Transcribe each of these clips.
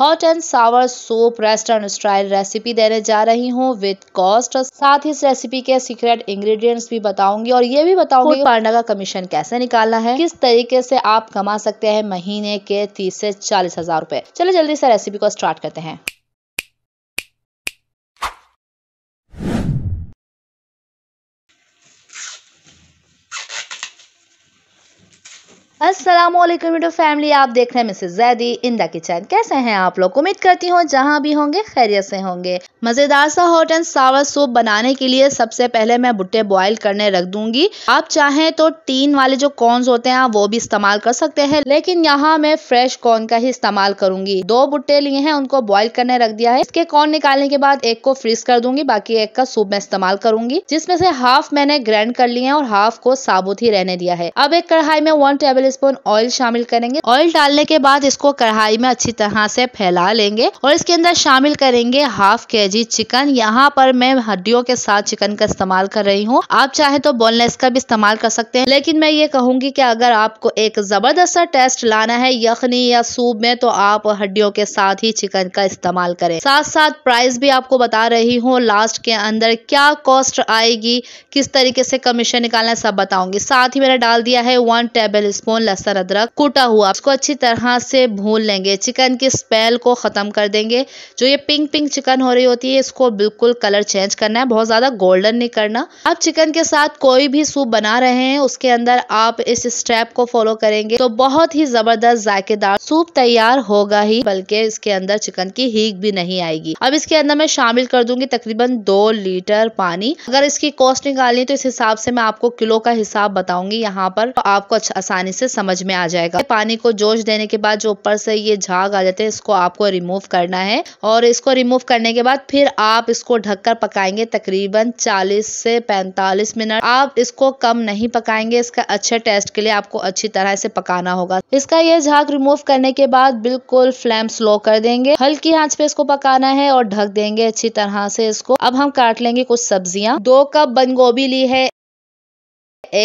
hot and sour soup restaurant style recipe देने जा रही हूँ विद कॉस्ट साथ ही इस रेसिपी के सीक्रेट इंग्रेडिएंट्स भी बताऊंगी और ये भी बताऊंगी पांडा का कमीशन कैसे निकालना है किस तरीके से आप कमा सकते हैं महीने के तीस से चालीस हजार रूपए चलो जल्दी से रेसिपी को स्टार्ट करते हैं असलम वीडियो फैमिली आप देख रहे हैं Mrs Zaidi in the kitchen कैसे हैं आप लोग उम्मीद करती हूँ जहाँ भी होंगे खैरियत से होंगे मज़ेदार सा हॉट एंड सावर सूप बनाने के लिए सबसे पहले मैं भुट्टे बॉईल करने रख दूंगी आप चाहें तो टीन वाले जो कॉर्नस होते हैं वो भी इस्तेमाल कर सकते हैं लेकिन यहाँ मैं फ्रेश कॉर्न का ही इस्तेमाल करूंगी दो भुट्टे लिए हैं उनको बॉयल करने रख दिया है इसके कॉर्न निकालने के बाद एक को फ्रीज कर दूंगी बाकी एक का सूप मैं इस्तेमाल करूंगी जिसमें से हाफ मैंने ग्राइंड कर लिए हैं और हाफ को साबुत ही रहने दिया है अब एक कढ़ाई में वन टेबल टेबलस्पून ऑयल शामिल करेंगे ऑयल डालने के बाद इसको कढ़ाई में अच्छी तरह से फैला लेंगे और इसके अंदर शामिल करेंगे हाफ के जी चिकन यहाँ पर मैं हड्डियों के साथ चिकन का इस्तेमाल कर रही हूँ आप चाहे तो बोनलेस का भी इस्तेमाल कर सकते हैं लेकिन मैं ये कहूंगी की अगर आपको एक जबरदस्त टेस्ट लाना है यखनी या सूप में तो आप हड्डियों के साथ ही चिकन का इस्तेमाल करें साथ साथ प्राइस भी आपको बता रही हूँ लास्ट के अंदर क्या कॉस्ट आएगी किस तरीके से कमीशन निकालना सब बताऊंगी साथ ही मैंने डाल दिया है वन टेबल स्पून लहसन अदरक कूटा हुआ उसको अच्छी तरह से भून लेंगे चिकन की स्मेल को ख़त्म कर देंगे जो ये पिंक पिंक चिकन हो रही होती है इसको बिल्कुल कलर चेंज करना है बहुत ज़्यादा गोल्डन नहीं करना आप चिकन के साथ कोई भी सूप बना रहे हैं उसके अंदर आप इस स्टेप को फॉलो करेंगे तो बहुत ही ज़बरदस्त जायकेदार सूप तैयार होगा ही बल्कि इसके अंदर चिकन की हीक भी नहीं आएगी अब इसके अंदर मैं शामिल कर दूंगी तकरीबन दो लीटर पानी अगर इसकी कॉस्ट निकालनी तो इस हिसाब से मैं आपको किलो का हिसाब बताऊंगी यहाँ पर तो आपको आसानी से समझ में आ जाएगा पानी को जोश देने के बाद जो ऊपर से ये झाग आ जाते हैं इसको आपको रिमूव करना है और इसको रिमूव करने के बाद फिर आप इसको ढककर पकाएंगे तकरीबन 40 से 45 मिनट आप इसको कम नहीं पकाएंगे इसका अच्छे टेस्ट के लिए आपको अच्छी तरह से पकाना होगा इसका ये झाग रिमूव करने के बाद बिल्कुल फ्लेम स्लो कर देंगे हल्की आंच पे इसको पकाना है और ढक देंगे अच्छी तरह से इसको अब हम काट लेंगे कुछ सब्जियां दो कप बंद गोभी ली है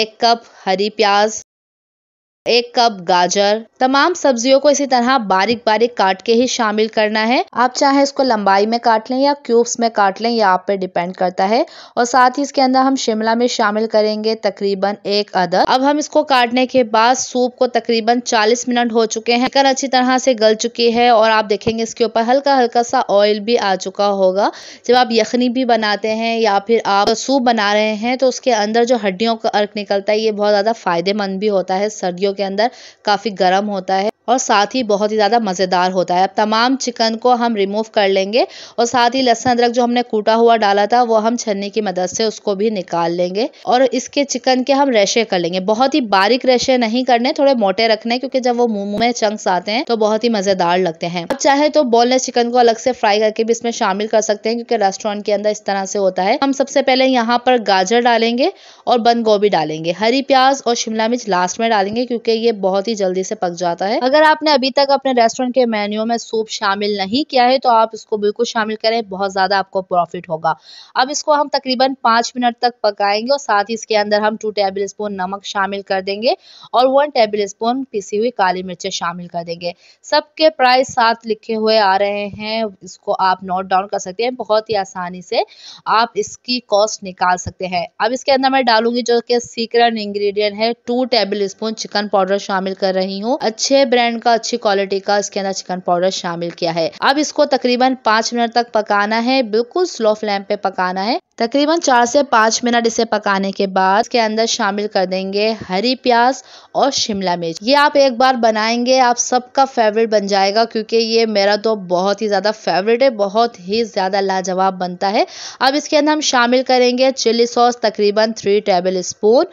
एक कप हरी प्याज एक कप गाजर तमाम सब्जियों को इसी तरह बारीक बारीक काट के ही शामिल करना है आप चाहे इसको लंबाई में काट लें या क्यूब्स में काट लें या आप पे डिपेंड करता है और साथ ही इसके अंदर हम शिमला में शामिल करेंगे तकरीबन एक अदर अब हम इसको काटने के बाद सूप को तकरीबन चालीस मिनट हो चुके हैं चिकन अच्छी तरह से गल चुकी है और आप देखेंगे इसके ऊपर हल्का हल्का सा ऑयल भी आ चुका होगा जब आप यखनी भी बनाते हैं या फिर आप सूप बना रहे हैं तो उसके अंदर जो हड्डियों का अर्क निकलता है ये बहुत ज़्यादा फायदेमंद भी होता है सर्दियों के अंदर काफी गर्म होता है और साथ ही बहुत ही ज़्यादा मज़ेदार होता है अब तमाम चिकन को हम रिमूव कर लेंगे और साथ ही लहसुन अदरक जो हमने कूटा हुआ डाला था वो हम छन्नी की मदद से उसको भी निकाल लेंगे और इसके चिकन के हम रेशे कर लेंगे बहुत ही बारीक रेशे नहीं करने थोड़े मोटे रखने क्योंकि जब वो मुंह में चंक्स आते हैं तो बहुत ही मज़ेदार लगते हैं अब चाहे तो बोनलेस चिकन को अलग से फ्राई करके भी इसमें शामिल कर सकते हैं क्योंकि रेस्टोरेंट के अंदर इस तरह से होता है हम सबसे पहले यहाँ पर गाजर डालेंगे और बंद गोभी डालेंगे हरी प्याज और शिमला मिर्च लास्ट में डालेंगे क्योंकि ये बहुत ही जल्दी से पक जाता है अगर आपने अभी तक अपने रेस्टोरेंट के मेन्यू में सूप शामिल नहीं किया है तो आप इसको बिल्कुल शामिल करें बहुत ज़्यादा आपको प्रॉफिट होगा अब इसको हम तकरीबन पाँच मिनट तक पकाएंगे और साथ ही इसके अंदर हम टू टेबल स्पून नमक शामिल कर देंगे और वन टेबल स्पून पिसी हुई काली मिर्चें शामिल कर देंगे सबके प्राइस साथ लिखे हुए आ रहे हैं इसको आप नोट डाउन कर सकते हैं बहुत ही आसानी से आप इसकी कॉस्ट निकाल सकते हैं अब इसके अंदर मैं डालूंगी जो कि सीक्रेट इंग्रेडिएंट है two tablespoon chicken powder शामिल कर रही हूँ अच्छे ब्रेड ब्रांड का अच्छी क्वालिटी का इसके अंदर चिकन पाउडर शामिल किया है अब इसको तकरीबन पांच मिनट तक पकाना है बिल्कुल स्लो फ्लेम पे पकाना है तकरीबन चार से पांच मिनट इसे पकाने के बाद इसके अंदर शामिल कर देंगे हरी प्याज और शिमला मिर्च ये आप एक बार बनाएंगे आप सबका फेवरेट बन जाएगा क्योंकि ये मेरा तो बहुत ही ज़्यादा फेवरेट है बहुत ही ज़्यादा लाजवाब बनता है अब इसके अंदर हम शामिल करेंगे चिली सॉस तकरीबन थ्री टेबल स्पून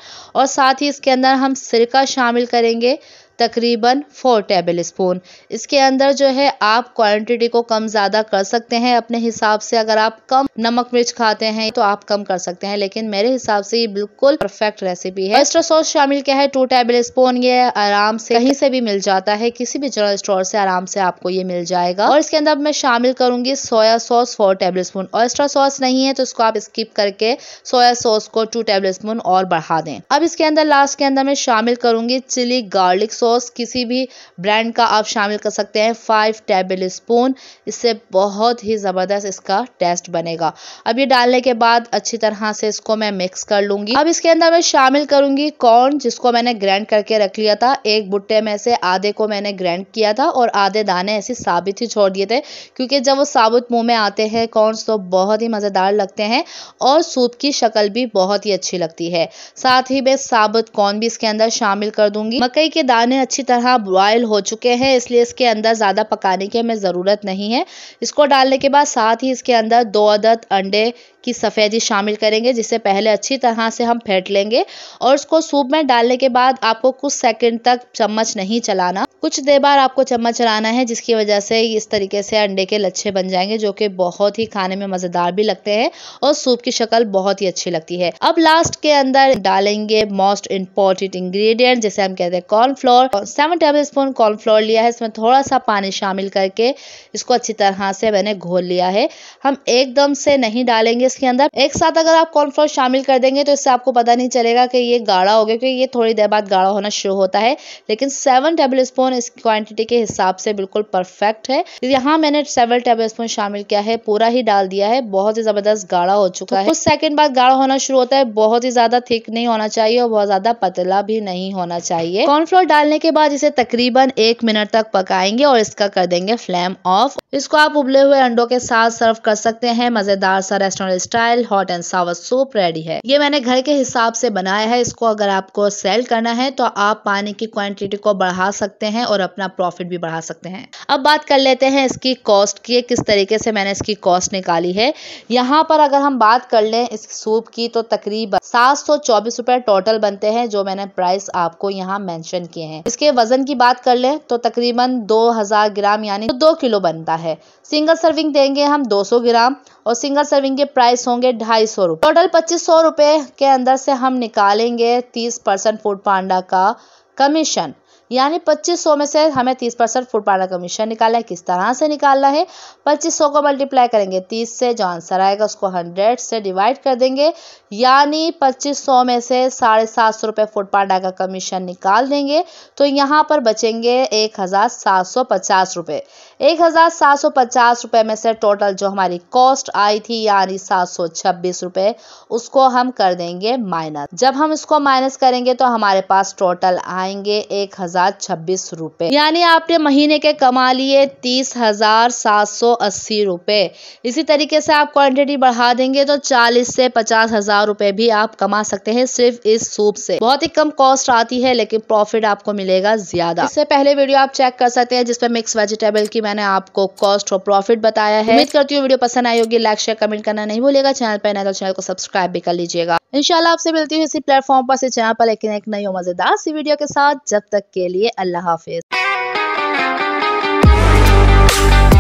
और साथ ही इसके अंदर हम सिरका शामिल करेंगे तकरीबन फोर टेबल स्पून इसके अंदर जो है आप क्वांटिटी को कम ज़्यादा कर सकते हैं अपने हिसाब से अगर आप कम नमक मिर्च खाते हैं तो आप कम कर सकते हैं लेकिन मेरे हिसाब से ये बिल्कुल परफेक्ट रेसिपी है एक्स्ट्रा सॉस शामिल क्या है टू टेबल स्पून ये आराम से कहीं से भी मिल जाता है किसी भी जनरल स्टोर से आराम से आपको ये मिल जाएगा और इसके अंदर मैं शामिल करूंगी soya sauce four tablespoon extra sauce नहीं है तो इसको आप स्किप करके सोया सॉस को टू टेबल स्पून और बढ़ा दें अब इसके अंदर लास्ट के अंदर मैं शामिल करूंगी चिली गार्लिक सॉस सॉस किसी भी ब्रांड का आप शामिल कर सकते हैं फाइव टेबल स्पून इससे बहुत ही ज़बरदस्त इसका टेस्ट बनेगा अब ये डालने के बाद अच्छी तरह से इसको मैं मिक्स कर लूँगी अब इसके अंदर मैं शामिल करूँगी कॉर्न जिसको मैंने ग्रैंड करके रख लिया था एक भुट्टे में से आधे को मैंने ग्रैंड किया था और आधे दाने ऐसे साबित ही छोड़ दिए थे क्योंकि जब वो साबुत मुँह में आते हैं कॉर्नस तो बहुत ही मज़ेदार लगते हैं और सूप की शक्ल भी बहुत ही अच्छी लगती है साथ ही मैं साबुत कॉर्न भी इसके अंदर शामिल कर दूंगी मकई के दाने हैं अच्छी तरह बॉयल हो चुके हैं इसलिए इसके अंदर ज़्यादा पकाने की हमें ज़रूरत नहीं है इसको डालने के बाद साथ ही इसके अंदर दो अदद अंडे की सफ़ेदी शामिल करेंगे जिसे पहले अच्छी तरह से हम फेंट लेंगे और उसको सूप में डालने के बाद आपको कुछ सेकंड तक चम्मच नहीं चलाना कुछ देर बाद आपको चम्मच चलाना है जिसकी वजह से इस तरीके से अंडे के लच्छे बन जाएंगे जो कि बहुत ही खाने में मज़ेदार भी लगते हैं और सूप की शक्ल बहुत ही अच्छी लगती है अब लास्ट के अंदर डालेंगे मोस्ट इम्पोर्टेंट इंग्रेडिएंट जैसे हम कहते हैं cornflour seven tablespoon cornflour लिया है इसमें थोड़ा सा पानी शामिल करके इसको अच्छी तरह से मैंने घोल लिया है हम एकदम से नहीं डालेंगे इसके अंदर एक साथ अगर आप कॉर्नफ्लोर शामिल कर देंगे तो इससे आपको पता नहीं चलेगा कि ये गाढ़ा हो गया क्योंकि ये थोड़ी देर बाद गाढ़ा होना शुरू होता है लेकिन सेवन टेबल स्पून स्पून इस क्वांटिटी के हिसाब से बिल्कुल परफेक्ट है यहाँ मैंने सेवन टेबल स्पून शामिल किया है पूरा ही डाल दिया है बहुत ही जबरदस्त गाढ़ा हो चुका तो है कुछ सेकंड बाद गाढ़ा होना शुरू होता है बहुत ही ज्यादा थिक नहीं होना चाहिए और बहुत ज्यादा पतला भी नहीं होना चाहिए कॉर्नफ्लोर डालने के बाद इसे तकरीबन एक मिनट तक पकाएंगे और इसका कर देंगे फ्लेम ऑफ इसको आप उबले हुए अंडों के साथ सर्व कर सकते हैं मजेदार सा restaurant style hot and sour soup ready है ये मैंने घर के हिसाब से बनाया है इसको अगर आपको सेल करना है तो आप पानी की क्वांटिटी को बढ़ा सकते हैं हैं और अपना प्रॉफिट भी बढ़ा सकते हैं अब बात कर लेते हैं इसकी कॉस्ट की किस तरीके से मैंने इसकी कॉस्ट निकाली है यहाँ पर अगर हम बात कर लें इस सूप की तो तकरीबन सात सौ चौबीस रुपए टोटल बनते हैं जो मैंने प्राइस आपको यहाँ मेंशन किए हैं इसके वजन की बात कर लें तो तकरीबन दो ग्राम यानी तो दो किलो बनता है सिंगल सर्विंग देंगे हम दो ग्राम और सिंगल सर्विंग के प्राइस होंगे ढाई सौ रुपये टोटल पच्चीस सौ रुपये के अंदर से हम निकालेंगे तीस परसेंट फूड पांडा का कमीशन यानी पच्चीस सौ में से हमें तीस परसेंट फूड पार्लर कमीशन निकालना है किस तरह से निकालना है पच्चीस सौ को मल्टीप्लाई करेंगे तीस से जो आंसर आएगा उसको हंड्रेड से डिवाइड कर देंगे यानी पच्चीस सौ में से साढ़े सात सौ रुपये फूड पार्लर का कमीशन निकाल देंगे तो यहाँ पर बचेंगे एक हज़ार सात सौ पचास रुपये एक हज़ार सात सौ पचास में से टोटल जो हमारी कॉस्ट आई थी यानी सात सौ छब्बीस उसको हम कर देंगे माइनस जब हम इसको माइनस करेंगे तो हमारे पास टोटल आएंगे एक हजार छब्बीस रुपए यानी आपने महीने के कमा लिए तीस हजार सात सौ अस्सी रुपए इसी तरीके से आप क्वांटिटी बढ़ा देंगे तो चालीस से पचास हजार रुपए भी आप कमा सकते हैं सिर्फ इस सूप से बहुत ही कम कॉस्ट आती है लेकिन प्रॉफिट आपको मिलेगा ज्यादा इससे पहले वीडियो आप चेक कर सकते हैं जिसमें मिक्स वेजिटेबल की मैंने आपको कॉस्ट और प्रॉफिट बताया है उम्मीद करती हूँ वीडियो पसंद आई होगी लाइक शेयर कमेंट करना नहीं भूलेगा चैनल पर ना तो चैनल को सब्सक्राइब भी कर लीजिएगा इंशाल्लाह आपसे मिलती हूँ इसी प्लेटफॉर्म पर इसी चैनल पर लेकिन एक नई और मजेदार सी वीडियो के साथ जब तक के लिए अल्लाह हाफिज